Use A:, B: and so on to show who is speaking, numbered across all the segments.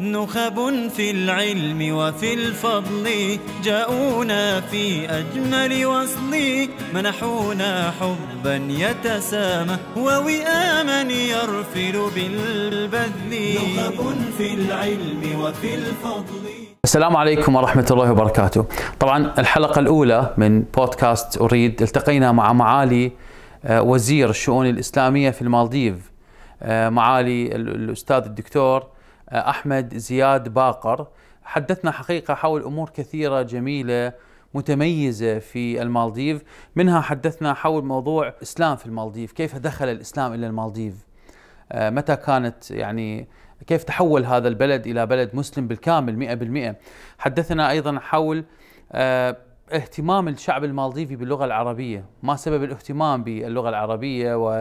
A: نخب في العلم وفي الفضل جاءونا في أجمل وصل منحونا حبا يتسامى ووئاما يرفل بالبذل نخب في العلم وفي الفضل السلام عليكم ورحمة الله وبركاته طبعا الحلقة الأولى من بودكاست أريد التقينا مع معالي آه، وزير الشؤون الإسلامية في المالديف آه، معالي الأستاذ الدكتور احمد زياد باقر حدثنا حقيقه حول امور كثيره جميله متميزة في المالديف منها حدثنا حول موضوع الإسلام في المالديف كيف دخل الإسلام إلى المالديف آه، متى كانت يعني كيف تحول هذا البلد إلى بلد مسلم بالكامل 100% حدثنا أيضا حول آه، اهتمام الشعب المالديفي باللغة العربية ما سبب الاهتمام باللغة العربية وأنا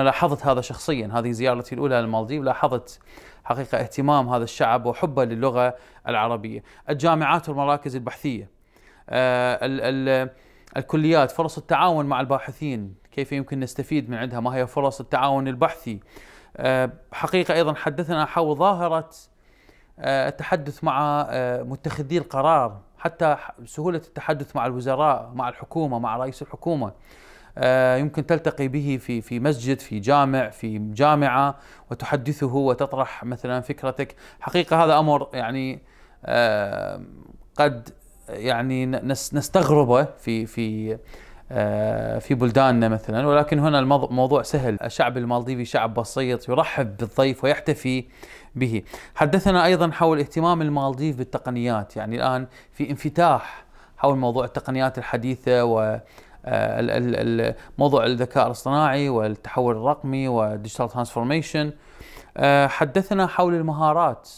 A: آه، لاحظت هذا شخصيا هذه زيارتي الأولى للمالديف لاحظت حقيقة اهتمام هذا الشعب وحبه للغة العربية الجامعات والمراكز البحثية آه، ال ال الكليات فرص التعاون مع الباحثين كيف يمكن نستفيد من عندها ما هي فرص التعاون البحثي آه، حقيقة أيضا حدثنا حول ظاهرة آه، التحدث مع متخذي القرار حتى سهولة التحدث مع الوزراء مع الحكومة مع رئيس الحكومة آه، يمكن تلتقي به في في مسجد في جامع في جامعه وتحدثه وتطرح مثلا فكرتك حقيقه هذا امر يعني آه، قد يعني نستغربه في في آه، في بلداننا مثلا ولكن هنا الموضوع سهل الشعب المالديفي شعب بسيط يرحب بالضيف ويحتفي به حدثنا أيضا حول اهتمام المالديف بالتقنيات يعني الآن في انفتاح حول موضوع التقنيات الحديثة و آه، موضوع الذكاء الاصطناعي والتحول الرقمي والديجيتال آه، ترانسفورميشن حدثنا حول المهارات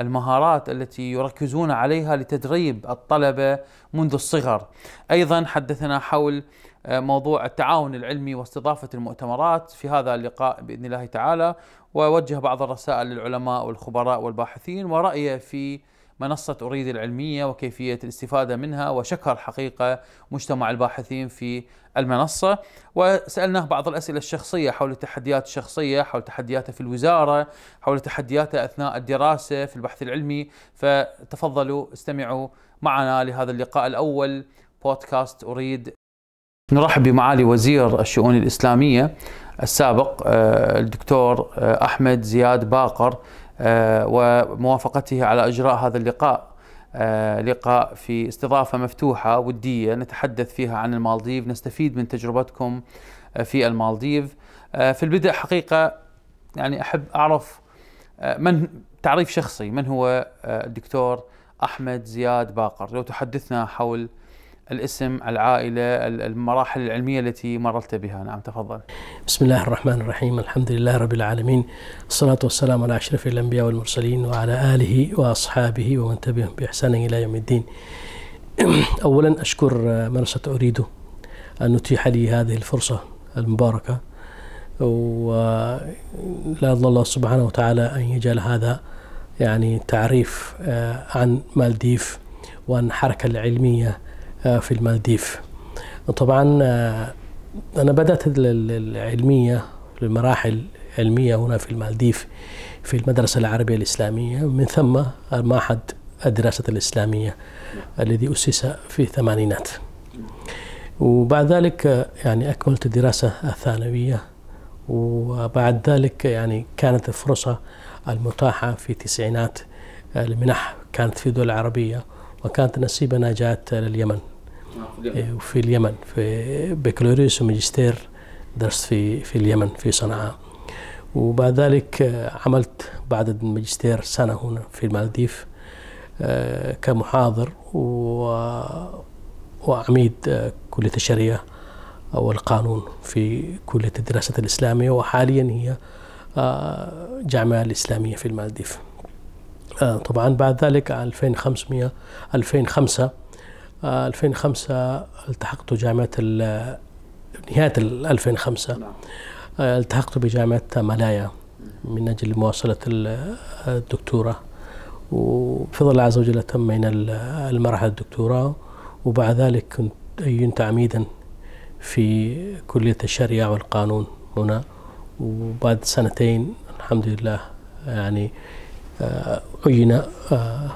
A: المهارات التي يركزون عليها لتدريب الطلبة منذ الصغر أيضا حدثنا حول آه، موضوع التعاون العلمي واستضافة المؤتمرات في هذا اللقاء بإذن الله تعالى ووجه بعض الرسائل للعلماء والخبراء والباحثين ورأيه في منصة أريد العلمية وكيفية الاستفادة منها وشكر حقيقة مجتمع الباحثين في المنصة وسألناه بعض الأسئلة الشخصية حول التحديات الشخصية حول تحدياته في الوزارة حول تحدياته أثناء الدراسة في البحث العلمي فتفضلوا استمعوا معنا لهذا اللقاء الأول بودكاست أريد نرحب بمعالي وزير الشؤون الإسلامية السابق آه، الدكتور آه، أحمد زياد باقر آه، وموافقته على إجراء هذا اللقاء آه، لقاء في استضافة مفتوحة ودية نتحدث فيها عن المالديف نستفيد من تجربتكم آه، في المالديف في البدء حقيقة يعني أحب أعرف من تعريف شخصي من هو الدكتور أحمد زياد باقر لو تحدثنا حول الاسم العائلة المراحل العلمية التي مررت بها نعم
B: تفضل بسم الله الرحمن الرحيم الحمد لله رب العالمين الصلاة والسلام على أشرف الأنبياء والمرسلين وعلى آله وأصحابه ومن تبعهم بإحسان إلى يوم الدين أولا أشكر مدرسة آه، أريد أن أتيح لي هذه الفرصة المباركة ولا الله سبحانه وتعالى أن يجعل هذا يعني تعريف آه، عن مالديف وعن الحركة العلمية في المالديف طبعا آه، أنا بدأت العلمية المراحل علمية هنا في المالديف في المدرسة العربية الإسلامية من ثم معهد الدراسة الإسلامية الذي أسس في الثمانينات وبعد ذلك يعني أكملت الدراسة الثانوية وبعد ذلك يعني كانت الفرصة المتاحة في التسعينات المنح كانت في الدول العربية وكانت نصيبنا جاءت لليمن نعم، إيه، وفي اليمن في بكالوريوس وماجستير درست في في اليمن في صنعاء وبعد ذلك آه، عملت بعد الماجستير سنة هنا في المالديف آه، كمحاضر و وعميد آه، كلية الشريعة والقانون في كلية الدراسات الإسلامية وحاليا هي جامعة الإسلامية في المالديف طبعا بعد ذلك 2500 2005 2005 التحقت جامعة نهاية 2005 التحقت بجامعة ملايا نعم. آه، من أجل مواصلة الدكتوراه وبفضل الله عز وجل تمينا المرحلة الدكتوراه وبعد ذلك كنت عينت عميدا في كلية الشريعة والقانون هنا وبعد سنتين الحمد لله يعني عين آه، آه،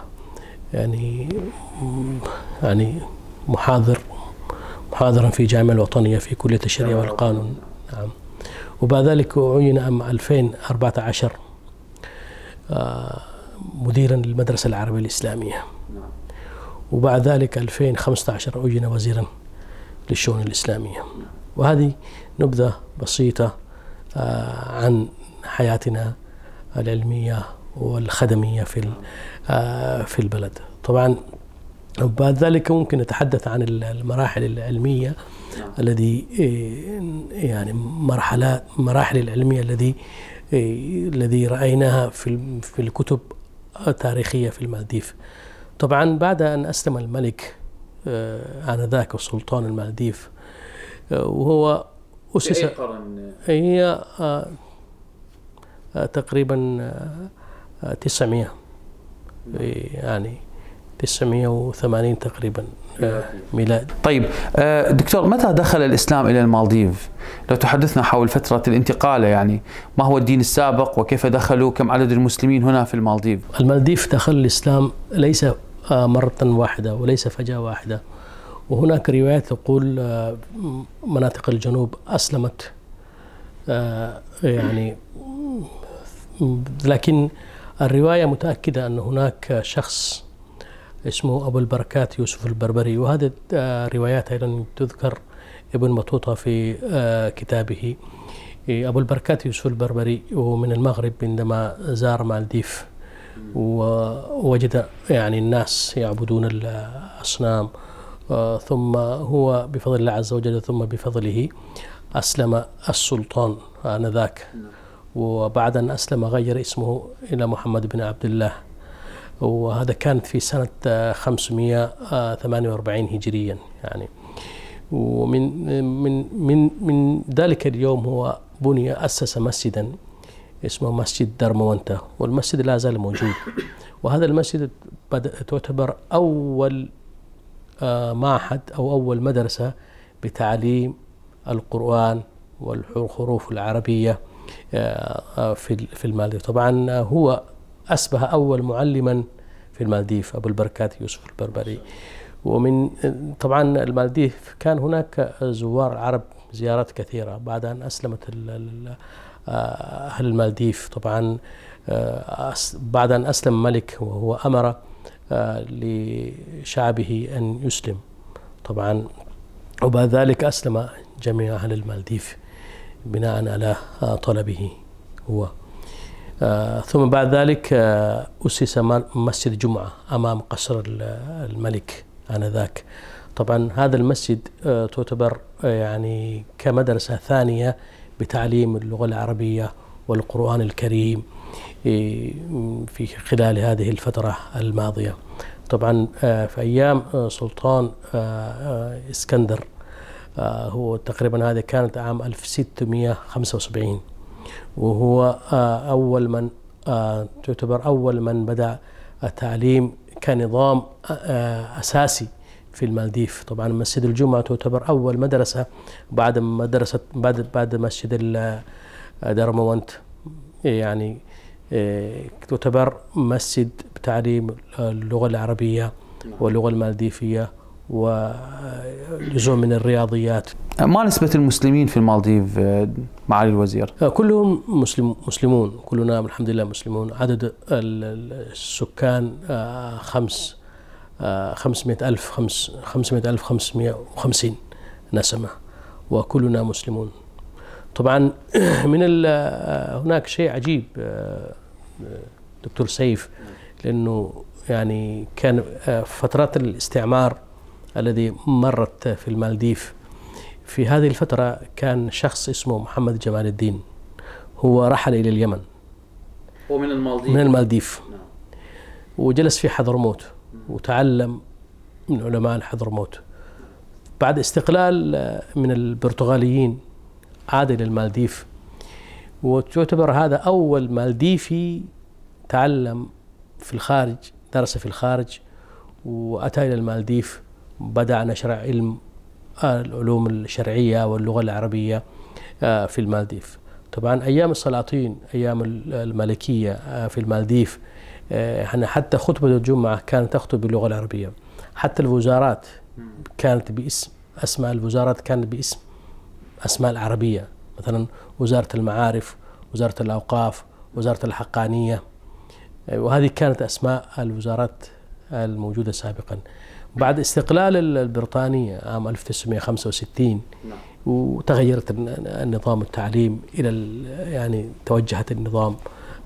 B: يعني يعني محاضر محاضرا في جامعة الوطنية في كلية الشريعة نعم. والقانون نعم وبعد ذلك عين عام 2014 آه، مديرا للمدرسة العربية الإسلامية نعم. وبعد ذلك 2015 عين وزيرا للشؤون الإسلامية وهذه نبذة بسيطة آه، عن حياتنا العلمية والخدمية في آه، في البلد طبعا بعد ذلك ممكن نتحدث عن المراحل العلمية نعم. الذي إيه، يعني مرحلة مراحل العلمية الذي إيه، الذي رأيناها في في الكتب التاريخية في المالديف طبعا بعد أن أسلم الملك آه، آنذاك السلطان المالديف آه، وهو أسس هي تقريبا 900 إيه، يعني 980 تقريبا آه، ميلاد
A: طيب آه، دكتور متى دخل الإسلام إلى المالديف؟ لو تحدثنا حول فترة الانتقالة يعني ما هو الدين السابق وكيف دخلوا كم عدد المسلمين هنا في المالديف؟
B: المالديف دخل الإسلام ليس آه، مرة واحدة وليس فجأة واحدة وهناك روايات تقول مناطق الجنوب أسلمت يعني لكن الرواية متأكدة أن هناك شخص اسمه أبو البركات يوسف البربري وهذه الروايات أيضا تذكر ابن بطوطة في آه، كتابه أبو البركات يوسف البربري ومن من المغرب عندما زار مالديف ووجد يعني الناس يعبدون الأصنام آه، ثم هو بفضل الله عز وجل ثم بفضله أسلم السلطان آنذاك نعم. وبعد أن أسلم غير اسمه إلى محمد بن عبد الله وهذا كان في سنة 548 هجريا يعني ومن من من من ذلك اليوم هو بني أسس مسجدا اسمه مسجد درموانتا والمسجد لا زال موجود وهذا المسجد تعتبر أول آه، معهد أو أول مدرسة بتعليم القرآن والحروف العربية آه، آه، في في المالديف طبعا آه، هو أصبح أول معلما في المالديف أبو البركات يوسف البربري ومن طبعا المالديف كان هناك زوار عرب زيارات كثيرة بعد أن أسلمت أهل المالديف طبعا بعد أن أسلم ملك وهو أمر لشعبه أن يسلم طبعا وبعد ذلك أسلم جميع أهل المالديف بناء على طلبه هو آه، ثم بعد ذلك آه، أسس مسجد جمعة أمام قصر الملك آنذاك طبعا هذا المسجد آه، تعتبر يعني كمدرسة ثانية بتعليم اللغة العربية والقرآن الكريم في خلال هذه الفترة الماضية طبعا في أيام سلطان اسكندر آه، هو تقريبا هذه كانت عام 1675 وهو آه، أول من آه، تعتبر أول من بدأ التعليم كنظام أساسي في المالديف طبعا مسجد الجمعة تعتبر أول مدرسة بعد مدرسة بعد بعد مسجد دارموانت يعني تعتبر مسجد بتعليم اللغة العربية نعم. واللغة المالديفية وجزء من الرياضيات ما نسبة المسلمين في المالديف آه، معالي الوزير؟ آه، كلهم مسلم مسلمون كلنا الحمد لله مسلمون عدد السكان آه، خمس خمسمائة ألف خمسمائة ألف 550 نسمة وكلنا مسلمون طبعا من هناك شيء عجيب دكتور سيف لأنه يعني كان فترات الاستعمار الذي مرت في المالديف في هذه الفترة كان شخص اسمه محمد جمال الدين هو رحل إلى اليمن
A: هو من المالديف من المالديف
B: نعم. وجلس في حضرموت وتعلم من علماء حضرموت بعد استقلال من البرتغاليين عاد إلى المالديف وتعتبر هذا أول مالديفي تعلم في الخارج درس في الخارج وأتى إلى المالديف بدأ نشر علم آه، العلوم الشرعية واللغة العربية آه، في المالديف طبعا أيام السلاطين أيام الملكية آه، في المالديف يعني حتى خطبة الجمعة كانت تخطب باللغة العربية حتى الوزارات كانت باسم أسماء الوزارات كانت باسم أسماء العربية مثلا وزارة المعارف وزارة الأوقاف وزارة الحقانية وهذه كانت أسماء الوزارات الموجودة سابقا بعد استقلال البريطانية عام 1965 نعم. وتغيرت النظام التعليم إلى يعني توجهت النظام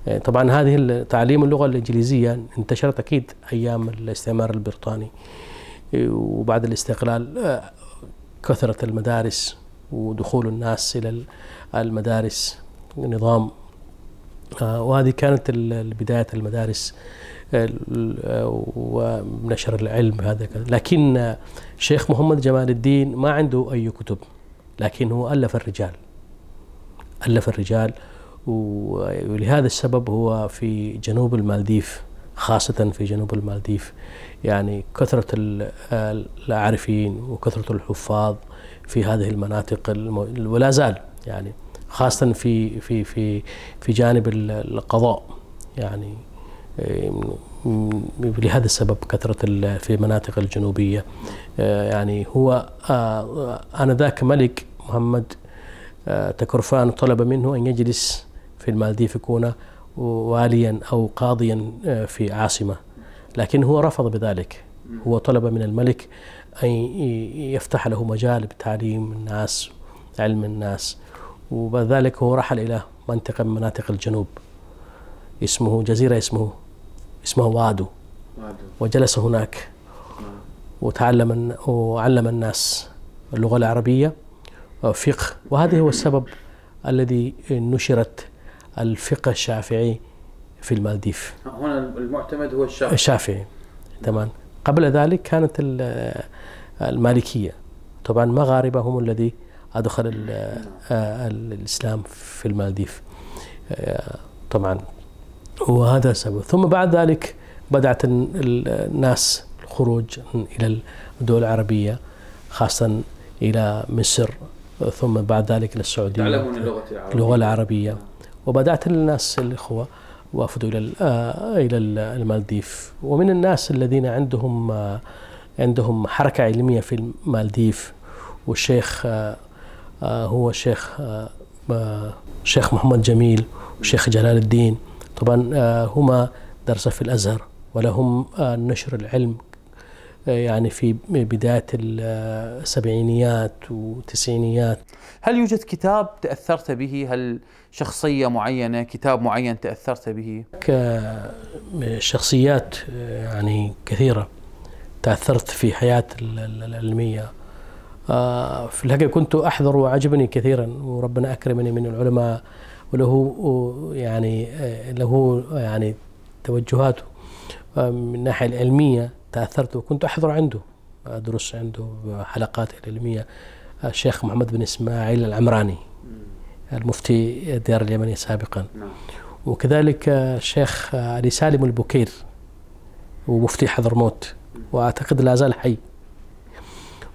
B: يعني طبعا هذه تعليم اللغة الإنجليزية يعني انتشرت أكيد أيام الاستعمار البريطاني وبعد الاستقلال آه، كثرت المدارس ودخول الناس إلى المدارس نظام آه، وهذه كانت بداية المدارس آه، ونشر العلم هذا لكن شيخ محمد جمال الدين ما عنده أي كتب لكن هو ألف الرجال ألف الرجال ولهذا السبب هو في جنوب المالديف خاصة في جنوب المالديف يعني كثرة العارفين وكثرة الحفاظ في هذه المناطق ولا زال يعني خاصة في في في في جانب القضاء يعني آه، لهذا السبب كثرة في المناطق الجنوبية آه، يعني هو آه، آنذاك ملك محمد تكرفان طلب منه أن يجلس في المالديف يكون واليا أو قاضيا في عاصمة لكن هو رفض بذلك هو طلب من الملك أن يفتح له مجال بتعليم الناس علم الناس وبعد ذلك هو رحل إلى منطقة من مناطق الجنوب اسمه جزيرة اسمه اسمه وادو وجلس هناك وتعلم وعلم الناس اللغة العربية فقه وهذا هو السبب الذي نشرت الفقه الشافعي في المالديف
A: هنا المعتمد هو الشافعي الشافعي
B: تمام قبل ذلك كانت المالكية طبعا مغاربة هم الذي أدخل آه، الإسلام في المالديف آه، طبعا وهذا سبب ثم بعد ذلك بدأت الناس الخروج إلى الدول العربية خاصة إلى مصر ثم بعد ذلك إلى السعودية تعلمون
A: اللغة العربية اللغة
B: العربية وبدأت الناس الإخوة وافدوا إلى آه، إلى المالديف ومن الناس الذين عندهم عندهم حركة علمية في المالديف والشيخ آه، هو الشيخ الشيخ آه، آه، محمد جميل والشيخ جلال الدين طبعا هما درسا في الازهر ولهم نشر العلم يعني في بداية السبعينيات والتسعينيات هل يوجد كتاب
A: تأثرت به؟ هل شخصية معينة كتاب معين تأثرت به؟
B: شخصيات يعني كثيرة تأثرت في حياة العلمية آه، في الحقيقة كنت أحضر وعجبني كثيرا وربنا أكرمني من العلماء وله يعني آه، له يعني توجهاته آه، من الناحية العلمية تأثرت وكنت أحضر عنده أدرس عنده حلقات العلمية الشيخ محمد بن إسماعيل العمراني نعم. المفتي ديار اليمني سابقا نعم. وكذلك الشيخ علي سالم البكير ومفتي حضرموت وأعتقد لا زال حي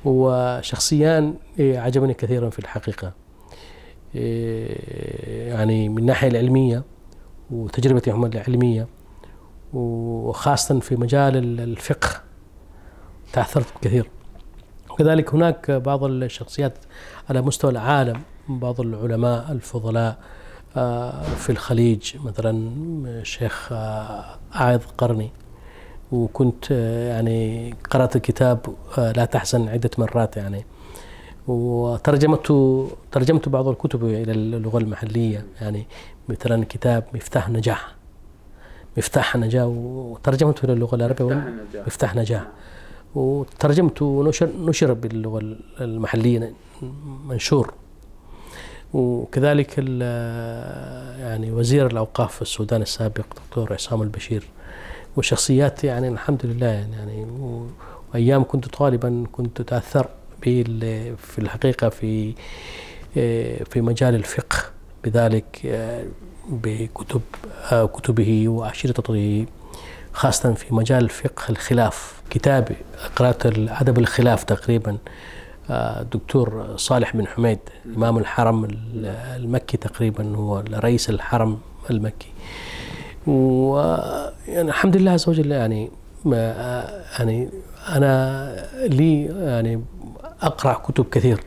B: وشخصيان إيه، عجبني كثيرا في الحقيقة إيه، يعني من الناحية العلمية وتجربتهم العلمية وخاصة في مجال الفقه تأثرت كثير وكذلك هناك بعض الشخصيات على مستوى العالم بعض العلماء الفضلاء آه، في الخليج مثلا الشيخ آه، عايض قرني وكنت آه، يعني قرأت الكتاب آه، لا تحزن عدة مرات يعني وترجمته ترجمت بعض الكتب إلى اللغة المحلية يعني مثلا كتاب مفتاح نجاح مفتاح نجاح وترجمته إلى اللغة العربية مفتاح نجاح وترجمته ونشر نشر باللغة المحلية منشور وكذلك آه، يعني وزير الأوقاف في السودان السابق دكتور عصام البشير وشخصيات يعني الحمد لله يعني, يعني وايام كنت طالبا كنت تاثر في الحقيقه في في مجال الفقه بذلك بكتب كتبه واشرطته خاصة في مجال الفقه الخلاف كتابي قرأت أدب الخلاف تقريبا دكتور صالح بن حميد إمام الحرم المكي تقريبا هو رئيس الحرم المكي و يعني الحمد لله عز وجل يعني ما يعني انا لي يعني اقرا كتب كثير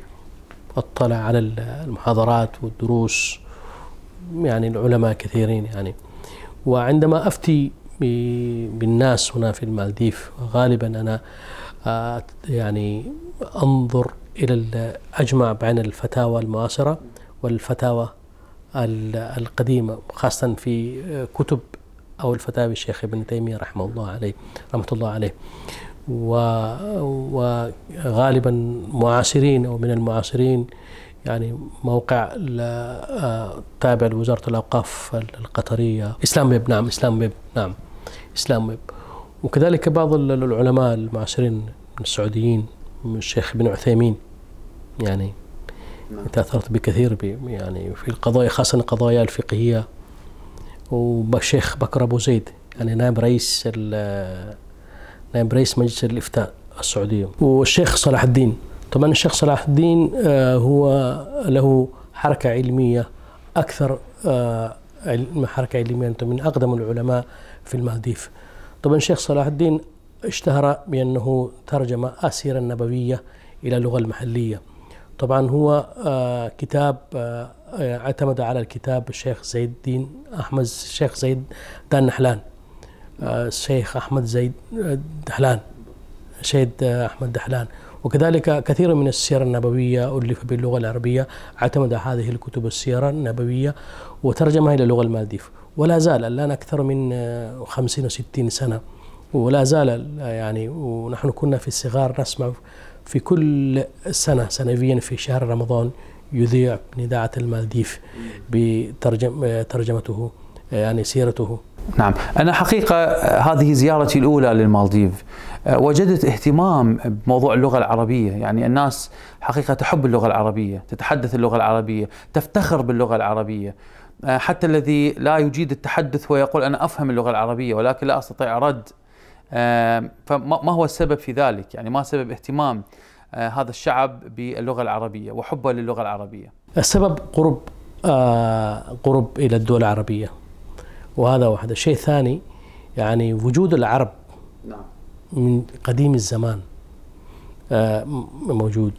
B: اطلع على المحاضرات والدروس يعني العلماء كثيرين يعني وعندما افتي بالناس هنا في المالديف غالبا انا يعني انظر الى اجمع بين الفتاوى المعاصره والفتاوى القديمة خاصة في كتب أو الفتاوي الشيخ ابن تيمية رحمه الله عليه رحمة الله عليه وغالبا معاصرين أو من المعاصرين يعني موقع آه، تابع لوزارة الأوقاف القطرية إسلام ويب نعم إسلام ويب نعم إسلام ويب وكذلك بعض العلماء المعاصرين السعوديين الشيخ ابن عثيمين يعني نعم. تاثرت بكثير يعني في القضايا خاصه القضايا الفقهيه والشيخ بكر ابو زيد يعني نائب رئيس نائب رئيس مجلس الافتاء السعوديه والشيخ صلاح الدين طبعا الشيخ صلاح الدين آه، هو له حركه علميه اكثر آه، حركه علميه من اقدم العلماء في المالديف طبعا الشيخ صلاح الدين اشتهر بانه ترجم السيره النبويه الى اللغه المحليه طبعا هو آه، كتاب آه، اعتمد على الكتاب الشيخ زيد الدين احمد الشيخ زيد دان نحلان آه، الشيخ احمد زيد دحلان شيد احمد دحلان وكذلك كثير من السير النبويه الف باللغه العربيه اعتمد هذه الكتب السيره النبويه وترجمها الى اللغه المالديف ولا زال الان اكثر من 50 و 60 سنه ولا زال يعني ونحن كنا في الصغار نسمع في كل سنة سنويا في شهر رمضان يذيع نداعة المالديف بترجمته يعني سيرته نعم أنا حقيقة
A: هذه زيارتي الأولى للمالديف وجدت اهتمام بموضوع اللغة العربية يعني الناس حقيقة تحب اللغة العربية تتحدث اللغة العربية تفتخر باللغة العربية حتى الذي لا يجيد التحدث ويقول أنا أفهم اللغة العربية ولكن لا أستطيع رد فما هو السبب في ذلك يعني ما سبب اهتمام آه، هذا الشعب باللغة العربية وحبه للغة العربية
B: السبب قرب آه، قرب إلى الدول العربية وهذا واحد الشيء الثاني يعني وجود العرب نعم. من قديم الزمان آه، موجود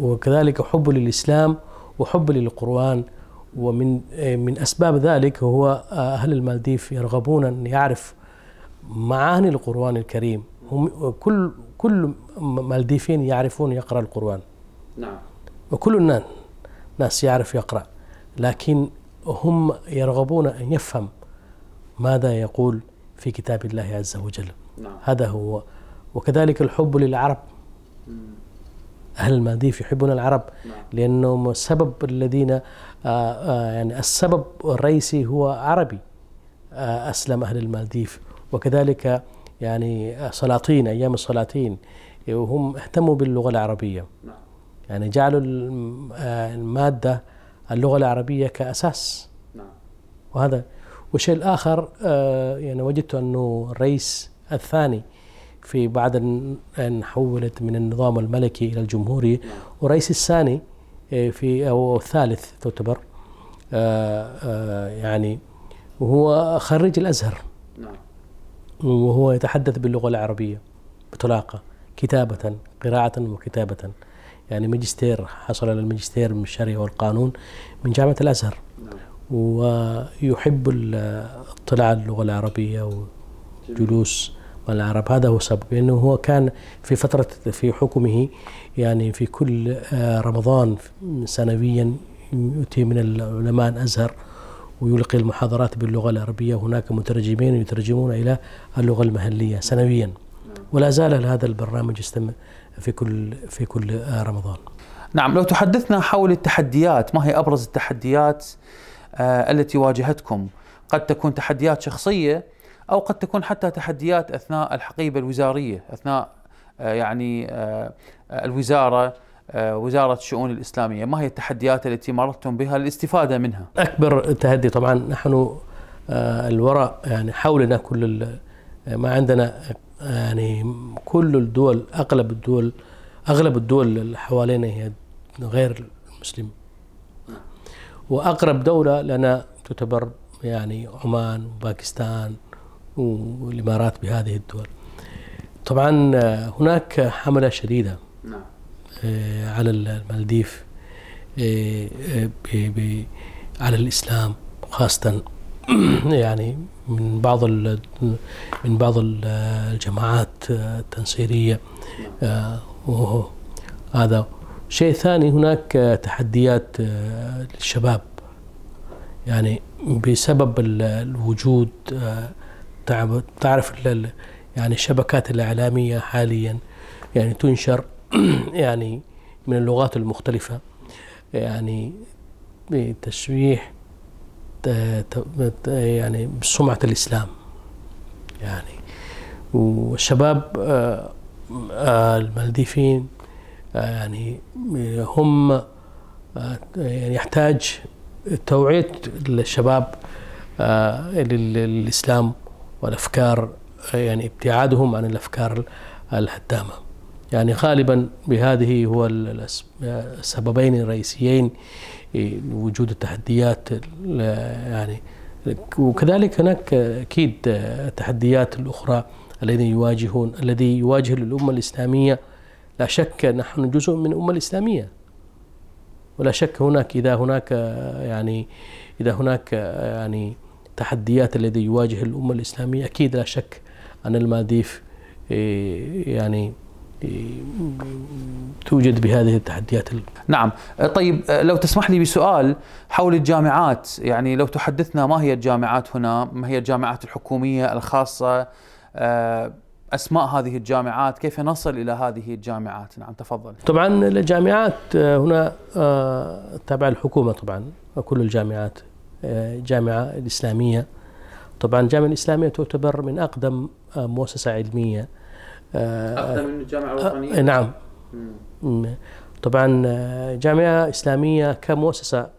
B: وكذلك حبه للإسلام وحبه للقرآن ومن من أسباب ذلك هو أهل المالديف يرغبون أن يعرف معاني القرآن الكريم هم كل كل مالديفين يعرفون يقرأ القرآن نعم وكل الناس ناس يعرف يقرأ لكن هم يرغبون أن يفهم ماذا يقول في كتاب الله عز وجل نعم. هذا هو وكذلك الحب للعرب أهل المالديف يحبون العرب نعم. لأنهم سبب الذين آه، آه، يعني السبب الرئيسي هو عربي آه، أسلم أهل المالديف وكذلك يعني سلاطين أيام السلاطين وهم اهتموا باللغة العربية يعني جعلوا آه، المادة اللغة العربية كأساس وهذا والشيء الآخر آه، يعني وجدت أنه الرئيس الثاني في بعد أن حولت من النظام الملكي إلى الجمهوري والرئيس الثاني آه، في أو الثالث تعتبر يعني وهو خريج الأزهر وهو يتحدث باللغة العربية بطلاقة كتابة قراءة وكتابة يعني ماجستير حصل على الماجستير من الشريعة والقانون من جامعة الأزهر ويحب على اللغة العربية وجلوس مع العرب هذا هو سبب لأنه يعني هو كان في فترة في حكمه يعني في كل آه، رمضان سنويا يؤتي من العلماء الأزهر ويلقي المحاضرات باللغة العربية هناك مترجمين يترجمون إلى اللغة المحلية سنويا ولا زال هذا البرنامج يستمر في كل في كل رمضان.
A: نعم لو تحدثنا حول التحديات ما هي أبرز التحديات آه، التي واجهتكم؟ قد تكون تحديات شخصية أو قد تكون حتى تحديات أثناء الحقيبة الوزارية أثناء آه، يعني آه، الوزارة آه، وزارة الشؤون الإسلامية ما هي التحديات التي مررتم بها للاستفادة
B: منها؟ أكبر تحدي طبعا نحن آه، الوراء يعني حولنا كل آه، ما عندنا يعني كل الدول أغلب الدول أغلب الدول اللي حوالينا هي غير مسلم وأقرب دولة لنا تعتبر يعني عمان وباكستان والإمارات بهذه الدول طبعا هناك حملة شديدة نعم آه، على المالديف آه، آه، على الإسلام خاصة يعني من بعض من بعض الجماعات التنصيرية هذا شيء ثاني هناك تحديات للشباب يعني بسبب الوجود تعرف يعني الشبكات الإعلامية حاليا يعني تنشر يعني من اللغات المختلفة يعني بتشويه يعني بسمعة الإسلام يعني والشباب آه، آه، المالديفيين آه، يعني هم يعني يحتاج توعية الشباب للإسلام والأفكار يعني ابتعادهم عن الأفكار الهدامة يعني غالبا بهذه هو السببين الرئيسيين وجود التحديات يعني وكذلك هناك اكيد التحديات الاخرى الذي يواجهون الذي يواجه الامه الاسلاميه لا شك نحن جزء من الامه الاسلاميه ولا شك هناك اذا هناك يعني اذا هناك يعني تحديات الذي يواجه الامه الاسلاميه اكيد لا شك ان المالديف إيه، يعني توجد بهذه التحديات نعم أه، طيب أه، لو تسمح لي بسؤال حول
A: الجامعات يعني لو تحدثنا ما هي الجامعات هنا ما هي الجامعات الحكومية الخاصة أه، أسماء هذه الجامعات كيف نصل إلى هذه الجامعات نعم تفضل
B: طبعا الجامعات هنا تابعة الحكومة طبعا كل الجامعات الجامعة الإسلامية طبعا الجامعة الإسلامية تعتبر من أقدم مؤسسة علمية آه، اقدم من الجامعه الوطنيه آه، آه، نعم طبعا جامعه اسلاميه كمؤسسه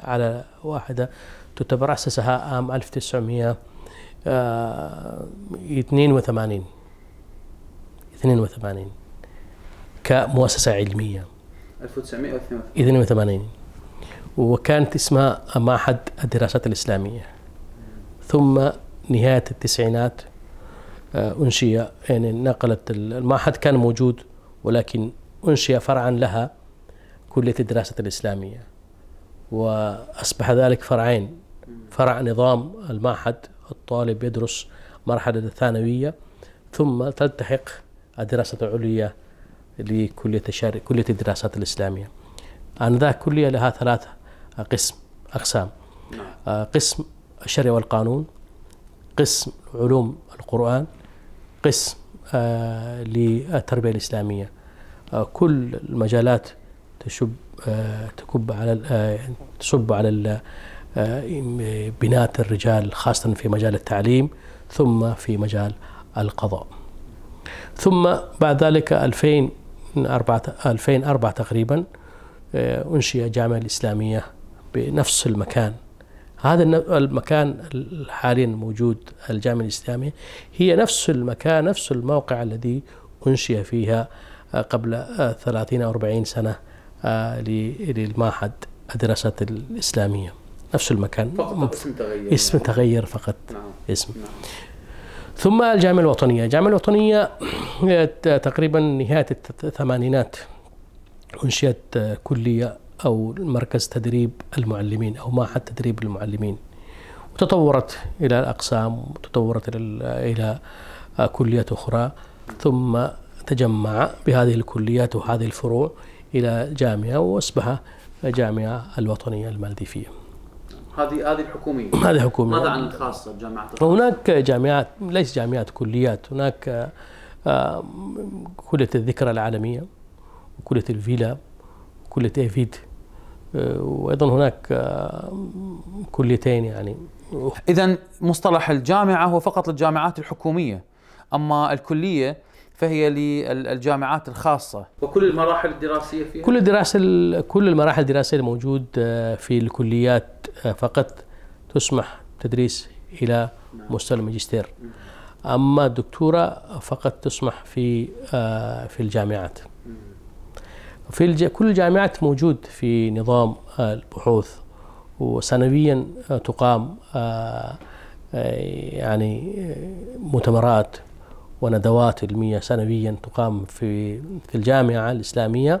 B: على واحده تعتبر اسسها عام 1982 82 كمؤسسه علميه
A: 1982
B: وكانت اسمها معهد الدراسات الاسلاميه ثم نهايه التسعينات أنشئ يعني نقلت المعهد كان موجود ولكن أنشئ فرعا لها كلية الدراسة الإسلامية وأصبح ذلك فرعين فرع نظام المعهد الطالب يدرس مرحلة الثانوية ثم تلتحق الدراسة العليا لكلية الشارع كلية الدراسات الإسلامية آنذاك كلية لها ثلاثة قسم أقسام نعم. آه، قسم الشرع والقانون قسم علوم القرآن قسم آه، للتربية الإسلامية آه، كل المجالات تشب آه، تكب على تصب على بنات الرجال خاصة في مجال التعليم ثم في مجال القضاء ثم بعد ذلك 2004 2004 تقريبا أنشئ جامعة الإسلامية بنفس المكان هذا المكان حاليا موجود الجامع الإسلامي هي نفس المكان نفس الموقع الذي أنشئ فيها آه، قبل 30 آه، أو 40 سنة آه، للمعهد الدراسات الإسلامية نفس المكان فقط اسم تغير اسم تغير فقط نعم. اسم نعم. ثم الجامعة الوطنية الجامعة الوطنية تقريبا نهاية الثمانينات أنشئت كلية أو مركز تدريب المعلمين أو معهد تدريب المعلمين وتطورت إلى الأقسام وتطورت إلى كليات أخرى ثم تجمع بهذه الكليات وهذه الفروع إلى جامعة وأصبح الجامعة الوطنية المالديفية
A: هذه هذه الحكومية هذه حكومية ماذا عن الخاصة الجامعات الخاصة؟
B: هناك جامعات ليس جامعات كليات هناك آه، كلية الذكرى العالمية وكلية الفيلا وكلية ايفيد وايضا هناك آه، كليتين يعني اذا مصطلح الجامعه هو فقط
A: للجامعات الحكوميه اما الكليه فهي للجامعات الخاصه وكل المراحل الدراسيه فيها كل الدراسه
B: كل المراحل الدراسيه الموجود آه، في الكليات آه، فقط تسمح تدريس الى مستوى الماجستير نعم. اما الدكتوره فقط تسمح في في الجامعات في الج... كل الجامعات موجود في نظام آه، البحوث وسنويا آه، تقام آه، يعني مؤتمرات وندوات علمية سنويا تقام في في الجامعة الإسلامية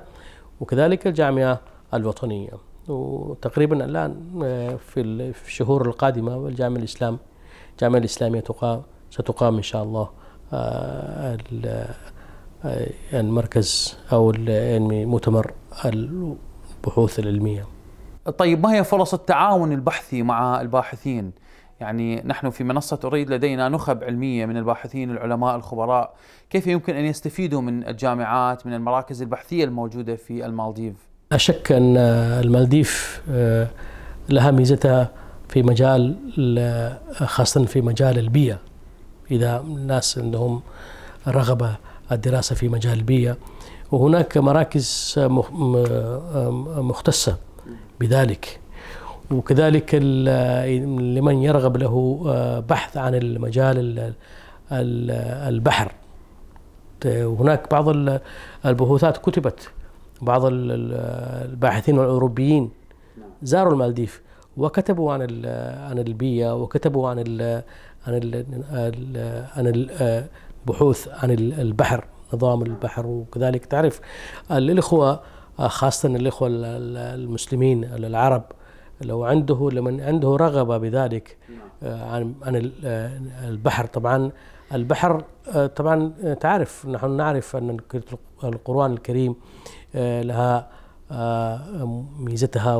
B: وكذلك الجامعة الوطنية وتقريبا الآن في الشهور القادمة الجامعة الإسلام الجامعة الإسلامية تقام ستقام إن شاء الله المركز يعني او يعني مؤتمر البحوث العلميه.
A: طيب ما هي فرص التعاون البحثي مع الباحثين؟ يعني نحن في منصة أريد لدينا نخب علمية من الباحثين العلماء الخبراء كيف يمكن أن يستفيدوا من الجامعات من المراكز البحثية الموجودة في المالديف
B: أشك أن المالديف آه، لها ميزتها في مجال خاصة في مجال البيئة إذا الناس عندهم رغبة الدراسة في مجال البيئة وهناك مراكز مختصة بذلك وكذلك لمن يرغب له آه، بحث عن المجال البحر هناك بعض البحوثات كتبت بعض الباحثين الأوروبيين زاروا المالديف وكتبوا عن عن البيئة وكتبوا عن عن عن آه، بحوث عن البحر نظام البحر وكذلك تعرف الإخوة آه، خاصة الإخوة المسلمين العرب لو عنده لمن عنده رغبة بذلك نعم. آه، عن عن آه، البحر طبعا البحر طبعا تعرف نحن نعرف أن القرآن الكريم لها ميزتها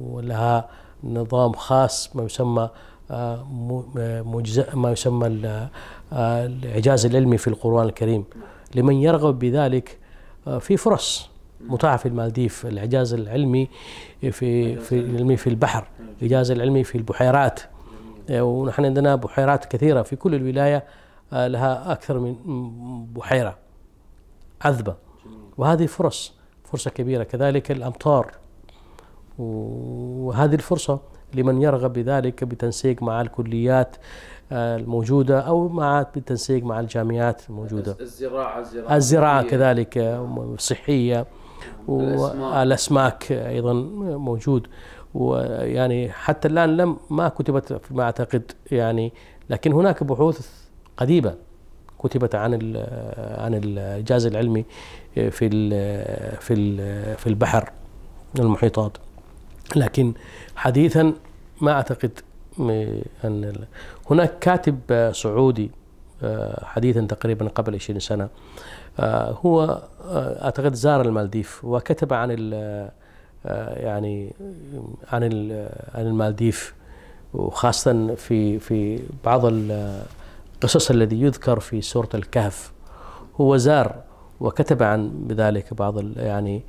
B: ولها نظام خاص ما يسمى آه، آه، مجزء ما يسمى آه، الاعجاز العلمي في القران الكريم لمن يرغب بذلك في فرص متاحه في المالديف الاعجاز العلمي في في العلمي في البحر الاعجاز العلمي في البحيرات ونحن عندنا بحيرات كثيره في كل الولايه لها اكثر من بحيره عذبه وهذه فرص فرصه كبيره كذلك الامطار وهذه الفرصه لمن يرغب بذلك بتنسيق مع الكليات آه، الموجودة أو مع بالتنسيق مع الجامعات الموجودة الزراعة الزراعة, الزراعة كذلك الصحية والأسماك أيضا موجود ويعني حتى الآن لم ما كتبت فيما أعتقد يعني لكن هناك بحوث قديمة كتبت عن عن الجاز العلمي آه، في آه، في في البحر المحيطات لكن حديثا ما أعتقد أن هناك كاتب سعودي آه، حديثا تقريبا قبل 20 سنة آه، هو آه، أعتقد زار المالديف وكتب عن يعني عن عن المالديف وخاصة في في بعض القصص الذي يذكر في سورة الكهف هو زار وكتب عن بذلك بعض يعني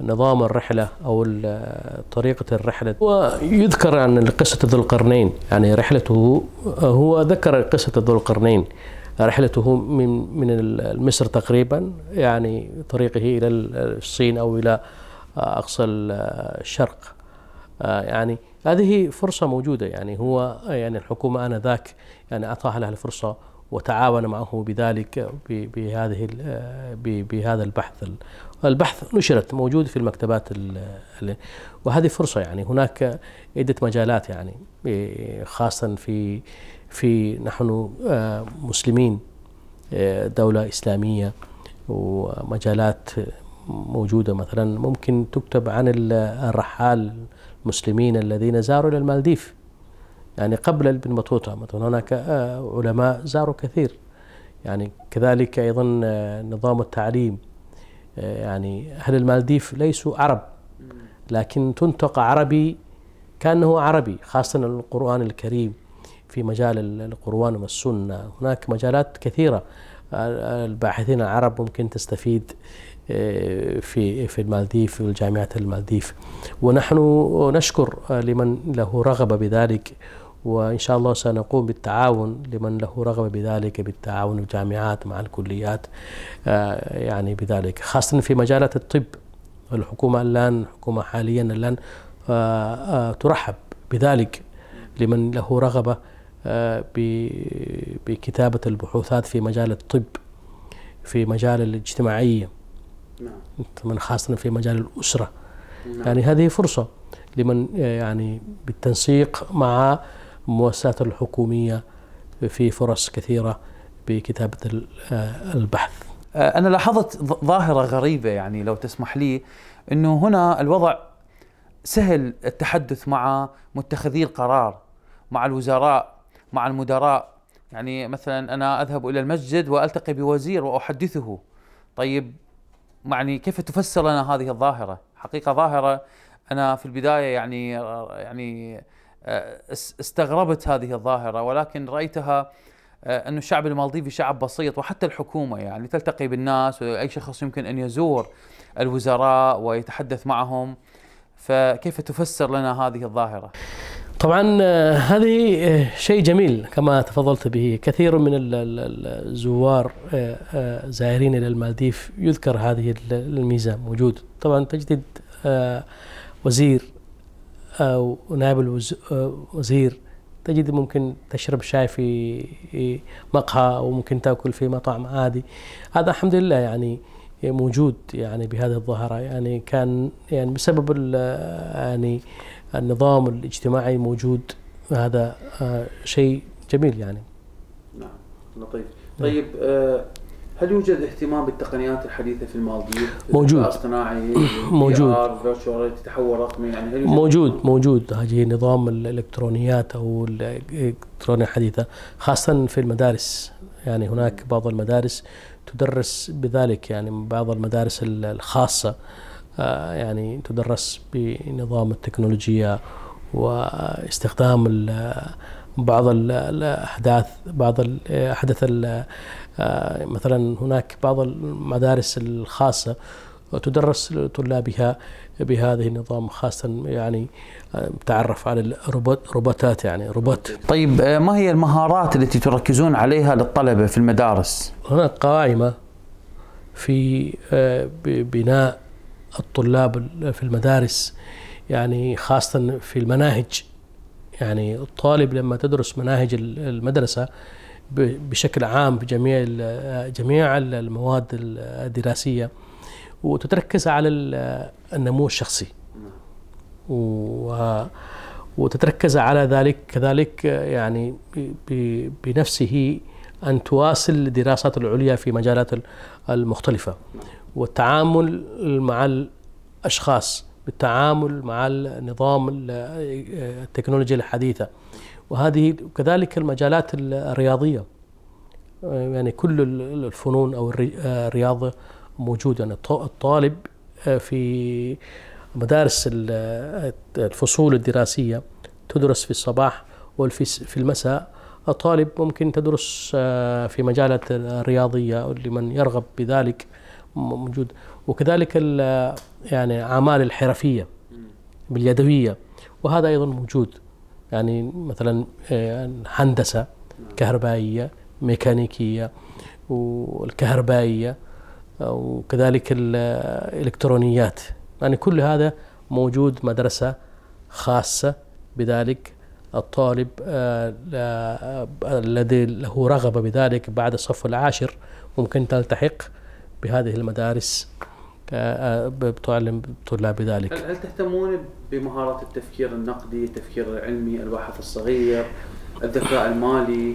B: نظام الرحلة أو طريقة الرحلة ويذكر عن قصة ذو القرنين يعني رحلته هو ذكر قصة ذو القرنين رحلته من من مصر تقريبا يعني طريقه إلى الصين أو إلى أقصى الشرق آه، يعني هذه فرصة موجودة يعني هو يعني الحكومة آنذاك يعني أعطاها لها الفرصة وتعاون معه بذلك بهذه بهذا البحث البحث نشرت موجود في المكتبات وهذه فرصه يعني هناك عده مجالات يعني خاصه في في نحن آه، مسلمين آه، دوله اسلاميه ومجالات موجوده مثلا ممكن تكتب عن الرحال المسلمين الذين زاروا الى المالديف يعني قبل ابن بطوطة مثلا هناك آه، علماء زاروا كثير يعني كذلك أيضا آه، نظام التعليم آه، يعني أهل المالديف ليسوا عرب لكن تنطق عربي كأنه عربي خاصة القرآن الكريم في مجال القرآن والسنة هناك مجالات كثيرة الباحثين العرب ممكن تستفيد في في المالديف في الجامعات المالديف ونحن نشكر لمن له رغبة بذلك وإن شاء الله سنقوم بالتعاون لمن له رغبة بذلك بالتعاون الجامعات مع الكليات آه، يعني بذلك خاصة في مجالات الطب الحكومة الآن الحكومة حاليا الآن آه، آه، ترحب بذلك لمن له رغبة بكتابة البحوثات في مجال الطب في مجال الاجتماعية نعم. من خاصة في مجال الأسرة نعم. يعني هذه فرصة لمن يعني بالتنسيق مع المؤسسات الحكومية في فرص كثيرة بكتابة آه، البحث
A: آه، أنا لاحظت ظاهرة غريبة يعني لو تسمح لي أنه هنا الوضع سهل التحدث مع متخذي القرار مع الوزراء مع المدراء يعني مثلا أنا أذهب إلى المسجد وألتقي بوزير وأحدثه طيب يعني كيف تفسر لنا هذه الظاهرة حقيقة ظاهرة أنا في البداية يعني يعني آه، استغربت هذه الظاهرة ولكن رأيتها آه، أن الشعب المالديفي شعب بسيط وحتى الحكومة يعني تلتقي بالناس وأي شخص يمكن أن يزور الوزراء ويتحدث معهم فكيف تفسر لنا هذه الظاهرة؟
B: طبعا آه، هذه شيء جميل كما تفضلت به كثير من الزوار زائرين إلى المالديف يذكر هذه الميزة موجود طبعا تجد وزير أو نائب الوزير تجد ممكن تشرب شاي في مقهى أو ممكن تأكل في مطعم عادي هذا الحمد لله يعني موجود يعني بهذه الظاهرة يعني كان يعني بسبب يعني النظام الاجتماعي موجود هذا آه، شيء جميل يعني نعم
A: لطيف نعم. طيب آه، هل يوجد اهتمام بالتقنيات الحديثه في المالديف؟ موجود الاصطناعي موجود تحول رقمي يعني هل موجود
B: موجود هذه نظام الالكترونيات او الالكترونيا الحديثه خاصه في المدارس يعني هناك بعض المدارس تدرس بذلك يعني بعض المدارس الخاصه آه، يعني تدرس بنظام التكنولوجيا واستخدام بعض الاحداث بعض احدث آه، مثلا هناك بعض المدارس الخاصه تدرس طلابها بهذه النظام خاصة يعني آه، تعرف على الروبوتات يعني روبوت
A: طيب آه، ما هي المهارات التي تركزون عليها للطلبة في المدارس؟
B: هناك قائمة في بناء الطلاب في المدارس يعني خاصة في المناهج يعني الطالب لما تدرس مناهج المدرسه بشكل عام في جميع جميع المواد الدراسيه وتتركز على النمو الشخصي و وتتركز على ذلك كذلك يعني بنفسه ان تواصل الدراسات العليا في مجالات المختلفه والتعامل مع الاشخاص بالتعامل مع النظام التكنولوجيا الحديثة وهذه كذلك المجالات الرياضية آه، يعني كل الفنون أو آه، الرياضة موجودة يعني الطالب آه، في مدارس الفصول الدراسية تدرس في الصباح وفي المساء الطالب ممكن تدرس في مجالات الرياضية لمن يرغب بذلك موجود وكذلك يعني اعمال الحرفيه باليدويه وهذا ايضا موجود يعني مثلا آه، هندسه كهربائيه ميكانيكيه والكهربائيه وكذلك الالكترونيات يعني كل هذا موجود مدرسه خاصه بذلك الطالب آه، الذي له رغبه بذلك بعد الصف العاشر ممكن تلتحق بهذه المدارس بتعلم الطلاب ذلك
A: هل تهتمون بمهارات التفكير النقدي التفكير العلمي الباحث الصغير الذكاء المالي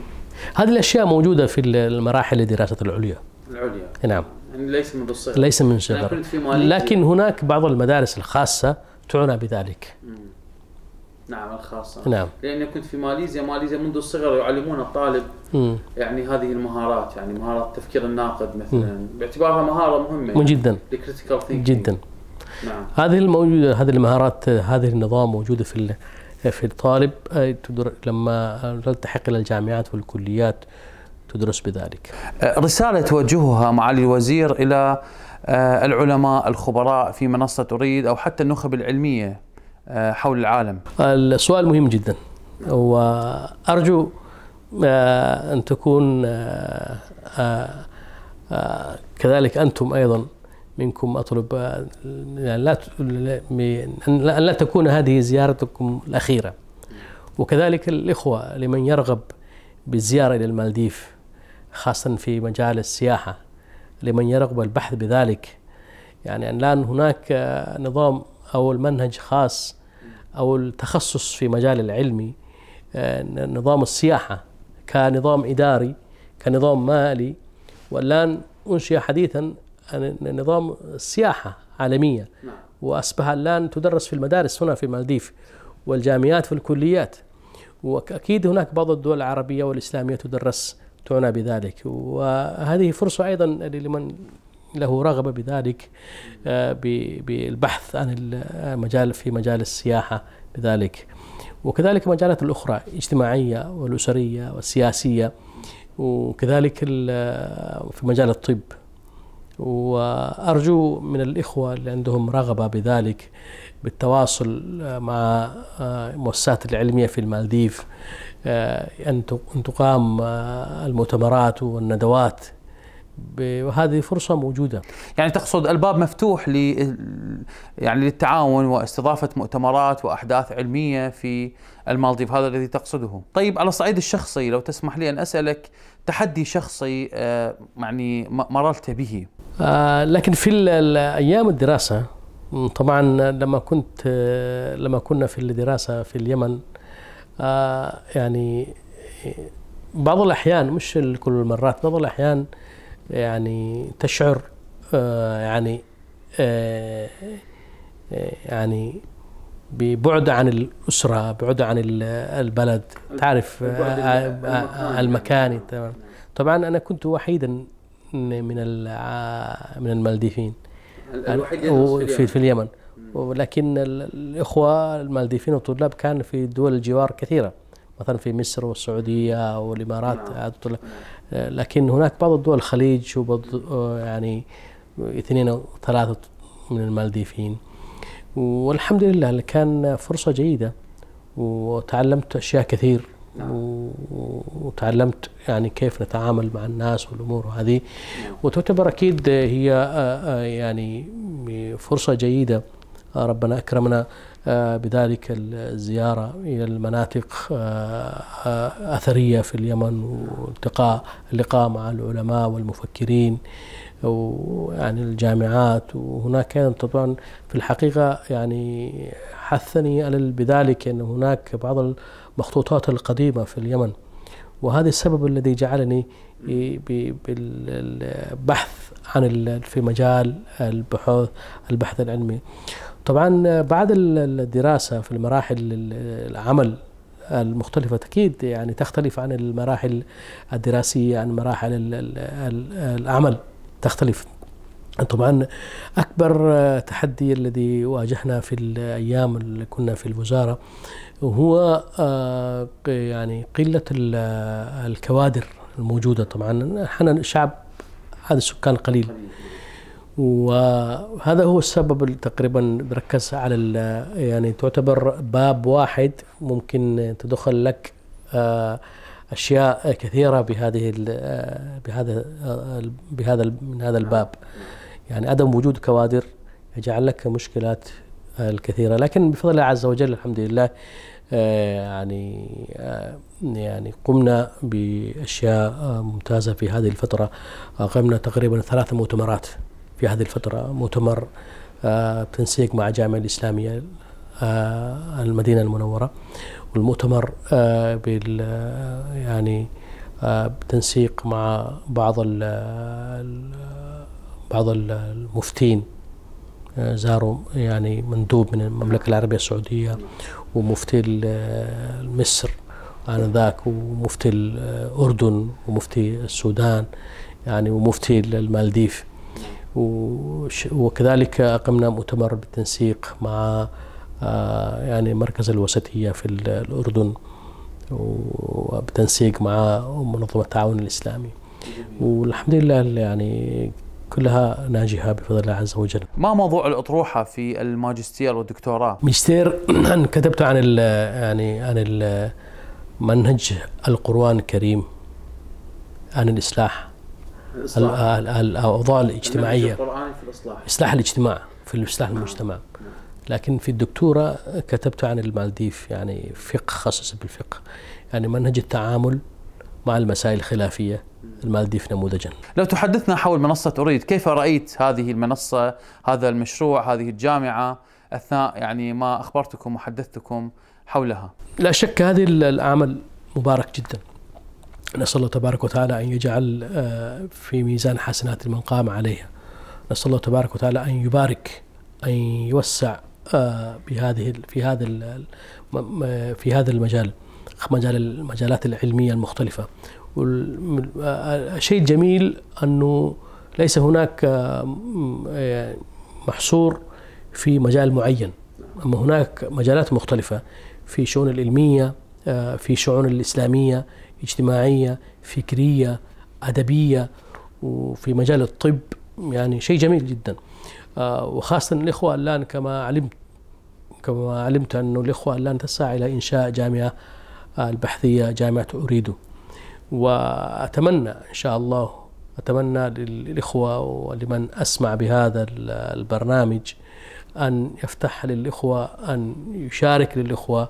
B: هذه الأشياء موجودة في المراحل الدراسة العليا العليا نعم يعني ليس من الصغر ليس من الصغر لكن هناك بعض المدارس الخاصة تعنى بذلك مم. نعم الخاصة نعم
A: لأني كنت في ماليزيا ماليزيا منذ الصغر يعلمون الطالب مم. يعني هذه المهارات يعني مهارة التفكير الناقد مثلا باعتبارها مهارة مهمة مم جدا الكريتيكال ثينكينج جدا
B: نعم هذه الموجودة هذه المهارات هذه النظام موجودة في في الطالب لما تلتحق إلى الجامعات والكليات تدرس بذلك رسالة توجهها معالي الوزير إلى آه، العلماء
A: الخبراء في منصة أريد أو حتى النخب العلمية آه، حول العالم؟
B: السؤال مهم جدا وارجو آه، ان تكون آه، كذلك انتم ايضا منكم اطلب يعني لا ان لا تكون هذه زيارتكم الاخيره وكذلك الاخوه لمن يرغب بالزياره الى المالديف خاصه في مجال السياحه لمن يرغب البحث بذلك يعني الان هناك نظام أو المنهج خاص أو التخصص في مجال العلمي آه، نظام السياحة كنظام إداري كنظام مالي والآن أنشئ حديثا نظام السياحه عالمية نعم. وأصبح الآن تدرس في المدارس هنا في المالديف والجامعات في الكليات وأكيد هناك بعض الدول العربية والإسلامية تدرس تعنى بذلك وهذه فرصة أيضا لمن له رغبه بذلك آه، بالبحث عن المجال آه، في مجال السياحه بذلك وكذلك المجالات الاخرى الاجتماعيه والاسريه والسياسيه وكذلك آه، في مجال الطب وارجو من الاخوه اللي عندهم رغبه بذلك بالتواصل مع المؤسسات العلميه في المالديف ان تقام المؤتمرات والندوات وهذه فرصة موجودة يعني تقصد الباب مفتوح ل
A: يعني للتعاون واستضافة مؤتمرات وأحداث علمية في المالديف هذا الذي تقصده طيب على الصعيد الشخصي لو تسمح لي أن أسألك تحدي شخصي آه، يعني مررت به
B: آه لكن في أيام الدراسة طبعا لما كنت آه، لما كنا في الدراسة في اليمن آه يعني بعض الأحيان مش كل المرات بعض الأحيان يعني تشعر آه، يعني آه، آه، يعني ببعد عن الأسرة بعد عن البلد تعرف المكان نعم. طبعا أنا كنت وحيدا من من المالديفين في, في اليمن ولكن الإخوة المالديفيين والطلاب كان في دول الجوار كثيرة مثلا في مصر والسعوديه والامارات نعم. لكن هناك بعض الدول الخليج وبعض يعني اثنين او ثلاثه من المالديفيين والحمد لله كان فرصه جيده وتعلمت اشياء كثير نعم. وتعلمت يعني كيف نتعامل مع الناس والامور هذه نعم. وتعتبر اكيد هي آه، آه، يعني فرصه جيده آه، ربنا اكرمنا آه، بذلك الزيارة إلى المناطق آه، آه، أثرية في اليمن والتقاء اللقاء مع العلماء والمفكرين ويعني الجامعات وهناك كان طبعا في الحقيقة يعني حثني على بذلك أن هناك بعض المخطوطات القديمة في اليمن وهذا السبب الذي جعلني بالبحث عن في مجال البحوث البحث العلمي طبعا بعد الدراسة في المراحل العمل المختلفة أكيد يعني تختلف عن المراحل الدراسية عن مراحل العمل تختلف طبعا أكبر تحدي الذي واجهنا في الأيام اللي كنا في الوزارة هو آه، يعني قلة الكوادر الموجودة طبعا احنا شعب عدد السكان قليل وهذا هو السبب تقريبا ركز على يعني تعتبر باب واحد ممكن تدخل لك آه، اشياء كثيره بهذه آه، بهذا آه، بهذا من هذا الباب يعني عدم وجود كوادر يجعل لك مشكلات الكثيره لكن بفضل الله عز وجل الحمد لله يعني يعني قمنا باشياء ممتازه في هذه الفتره قمنا تقريبا ثلاث مؤتمرات في هذه الفترة مؤتمر آه، تنسيق مع الجامعة الإسلامية آه، المدينة المنورة والمؤتمر آه، بال يعني بتنسيق مع بعض ال بعض المفتين زاروا يعني مندوب من المملكة العربية السعودية ومفتي مصر آنذاك ومفتي الأردن ومفتي السودان يعني ومفتي المالديف وكذلك أقمنا مؤتمر بالتنسيق مع آه، يعني مركز الوسطية في الأردن وبتنسيق مع منظمة التعاون الإسلامي والحمد لله يعني كلها ناجحة بفضل الله عز وجل ما موضوع
A: الأطروحة في الماجستير والدكتوراه؟
B: ماجستير كتبت عن ال يعني عن ال منهج القرآن الكريم عن الإصلاح الاوضاع نعم، الاجتماعيه نعم، في الاصلاح اصلاح الاجتماع في اصلاح نعم، المجتمع لكن في الدكتوره كتبت عن المالديف يعني فقه خصص بالفقه يعني منهج التعامل مع المسائل الخلافيه المالديف نموذجا
A: لو تحدثنا حول منصه اريد كيف رايت هذه المنصه هذا المشروع هذه الجامعه اثناء يعني ما اخبرتكم وحدثتكم حولها
B: لا شك هذه العمل مبارك جدا نسأل الله تبارك وتعالى أن يجعل آه، في ميزان حسنات من قام عليها نسأل الله تبارك وتعالى أن يبارك أن يوسع بهذه آه، في هذا في هذا المجال مجال المجالات العلمية المختلفة الشيء آه، الجميل أنه ليس هناك محصور في مجال معين أما هناك مجالات مختلفة في شؤون العلمية في شؤون الإسلامية اجتماعية فكرية أدبية وفي مجال الطب يعني شيء جميل جدا آه، وخاصة الإخوة الآن كما علمت كما علمت أن الإخوة الآن تسعى إلى إنشاء جامعة آه، البحثية جامعة أريدو وأتمنى إن شاء الله أتمنى للإخوة ولمن أسمع بهذا البرنامج أن يفتح للإخوة أن يشارك للإخوة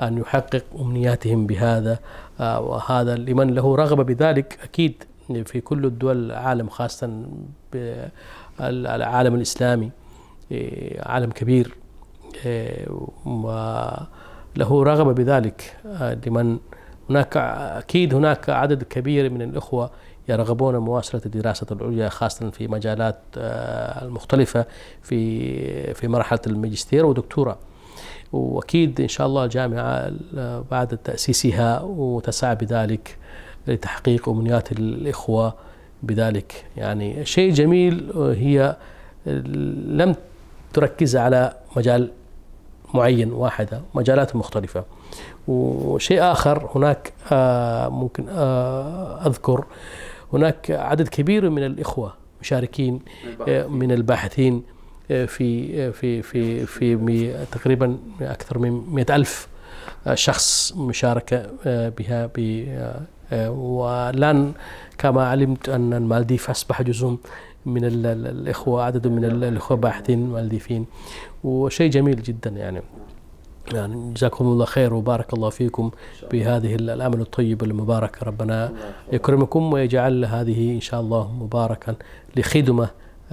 B: أن يحقق أمنياتهم بهذا آه، وهذا لمن له رغبة بذلك أكيد في كل الدول العالم خاصة العالم الإسلامي إيه، عالم كبير إيه، وله رغبة بذلك آه، لمن هناك أكيد هناك عدد كبير من الإخوة يرغبون مواصلة الدراسة العليا خاصة في مجالات آه، المختلفة في في مرحلة الماجستير ودكتوراه واكيد ان شاء الله الجامعه بعد تاسيسها وتسعى بذلك لتحقيق امنيات الاخوه بذلك يعني شيء جميل هي لم تركز على مجال معين واحدة مجالات مختلفة وشيء آخر هناك آه، ممكن آه، أذكر هناك عدد كبير من الإخوة مشاركين من الباحثين آه، في في في في تقريبا اكثر من 100000 شخص مشاركه آه، بها آه، آه، والان كما علمت ان المالديف اصبح جزء من الاخوه عدد من الاخوه باحثين مالديفين وشيء جميل جدا يعني يعني جزاكم الله خير وبارك الله فيكم بهذه الامل الطيب المبارك ربنا يكرمكم ويجعل هذه ان شاء الله مباركا لخدمه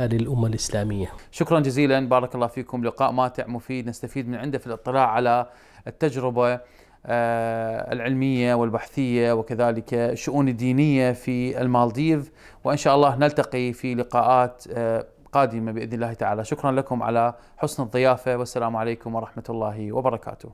B: للأمة الإسلامية
A: شكرا جزيلا بارك الله فيكم لقاء ماتع مفيد نستفيد من عنده في الاطلاع على التجربة آه، العلمية والبحثية وكذلك الشؤون الدينية في المالديف وإن شاء الله نلتقي في لقاءات آه، قادمة بإذن الله تعالى شكرا لكم على حسن الضيافة والسلام عليكم ورحمة الله وبركاته